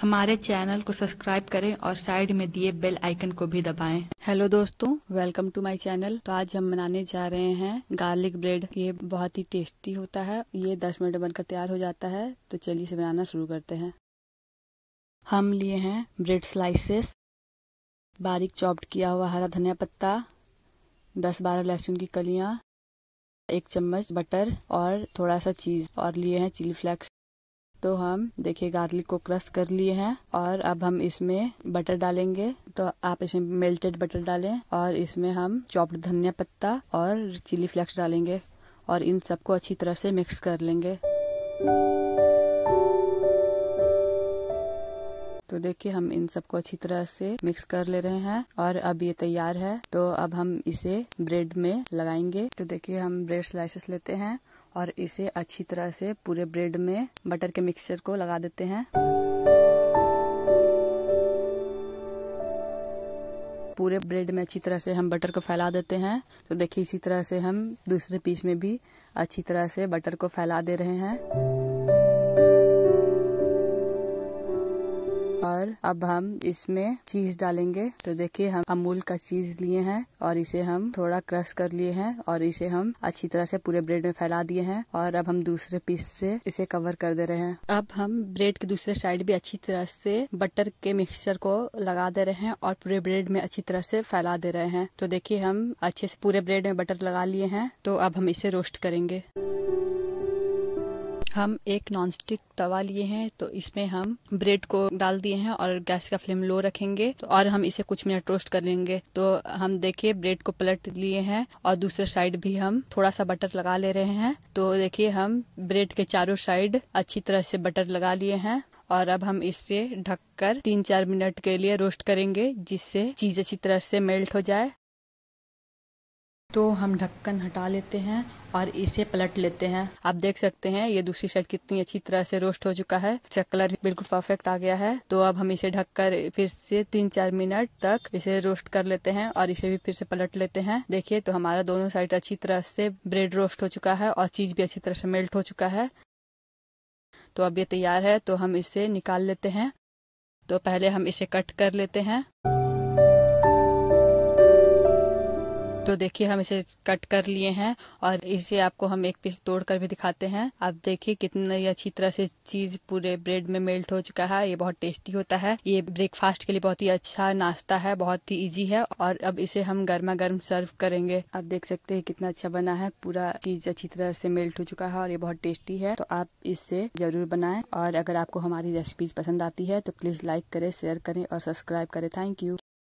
हमारे चैनल को सब्सक्राइब करें और साइड में दिए बेल आइकन को भी दबाएं। हेलो दोस्तों वेलकम टू माय चैनल तो आज हम बनाने जा रहे हैं गार्लिक ब्रेड ये बहुत ही टेस्टी होता है ये 10 मिनट बनकर तैयार हो जाता है तो चलिए इसे बनाना शुरू करते हैं हम लिए हैं ब्रेड स्लाइसेस बारीक चॉप्ड किया हुआ हरा धनिया पत्ता दस बारह लहसुन की कलियाँ एक चम्मच बटर और थोड़ा सा चीज़ और लिए हैं चिली फ्लेक्स तो हम देखिए गार्लिक को क्रश कर लिए हैं और अब हम इसमें बटर डालेंगे तो आप इसमें मेल्टेड बटर डालें और इसमें हम चॉप्ड धनिया पत्ता और चिली फ्लेक्स डालेंगे और इन सबको अच्छी तरह से मिक्स कर लेंगे तो देखिए हम इन सबको अच्छी तरह से मिक्स कर ले रहे हैं और अब ये तैयार है तो अब हम इसे ब्रेड में लगाएंगे तो देखिए हम ब्रेड स्लाइसेस लेते हैं और इसे अच्छी तरह से पूरे ब्रेड में बटर के मिक्सचर को लगा देते हैं पूरे ब्रेड में अच्छी तरह से हम बटर को फैला देते हैं तो देखिए इसी तरह से हम दूसरे पीस में भी अच्छी तरह से बटर को फैला दे रहे हैं और अब हम इसमें चीज डालेंगे तो देखिए हम अमूल का चीज लिए हैं और इसे हम थोड़ा क्रश कर लिए हैं और इसे हम अच्छी तरह से पूरे ब्रेड में फैला दिए हैं और अब हम दूसरे पीस से इसे कवर कर दे रहे हैं अब हम ब्रेड के दूसरे साइड भी अच्छी तरह से बटर के मिक्सचर को लगा दे रहे हैं और पूरे ब्रेड में अच्छी तरह से फैला दे रहे हैं तो देखिये हम अच्छे से पूरे ब्रेड में बटर लगा लिए हैं तो अब हम इसे रोस्ट करेंगे हम एक नॉनस्टिक तवा लिए हैं तो इसमें हम ब्रेड को डाल दिए हैं और गैस का फ्लेम लो रखेंगे तो और हम इसे कुछ मिनट रोस्ट कर लेंगे तो हम देखिए ब्रेड को पलट लिए हैं और दूसरे साइड भी हम थोड़ा सा बटर लगा ले रहे हैं तो देखिए हम ब्रेड के चारों साइड अच्छी तरह से बटर लगा लिए हैं और अब हम इसे ढककर तीन चार मिनट के लिए रोस्ट करेंगे जिससे चीज अच्छी तरह से मेल्ट हो जाए तो हम ढक्कन हटा लेते हैं और इसे पलट लेते हैं आप देख सकते हैं ये दूसरी साइड कितनी अच्छी तरह से रोस्ट हो चुका है इसका कलर बिल्कुल परफेक्ट आ गया है तो अब हम इसे ढककर फिर से तीन चार मिनट तक इसे रोस्ट कर लेते हैं और इसे भी फिर से पलट लेते हैं देखिए तो हमारा दोनों साइड अच्छी तरह से ब्रेड रोस्ट हो चुका है और चीज़ भी अच्छी तरह से मेल्ट हो चुका है तो अब ये तैयार है तो हम इसे निकाल लेते हैं तो पहले हम इसे कट कर लेते हैं तो देखिए हम इसे कट कर लिए हैं और इसे आपको हम एक पीस तोड़ कर भी दिखाते हैं आप देखिए कितना ये अच्छी तरह से चीज़ पूरे ब्रेड में मेल्ट हो चुका है ये बहुत टेस्टी होता है ये ब्रेकफास्ट के लिए बहुत ही अच्छा नाश्ता है बहुत ही ईजी है और अब इसे हम गर्मा गर्म सर्व करेंगे आप देख सकते हैं कितना अच्छा बना है पूरा चीज़ अच्छी तरह से मेल्ट हो चुका है और ये बहुत टेस्टी है तो आप इसे ज़रूर बनाएं और अगर आपको हमारी रेसिपीज़ पसंद आती है तो प्लीज़ लाइक करें शेयर करें और सब्सक्राइब करें थैंक यू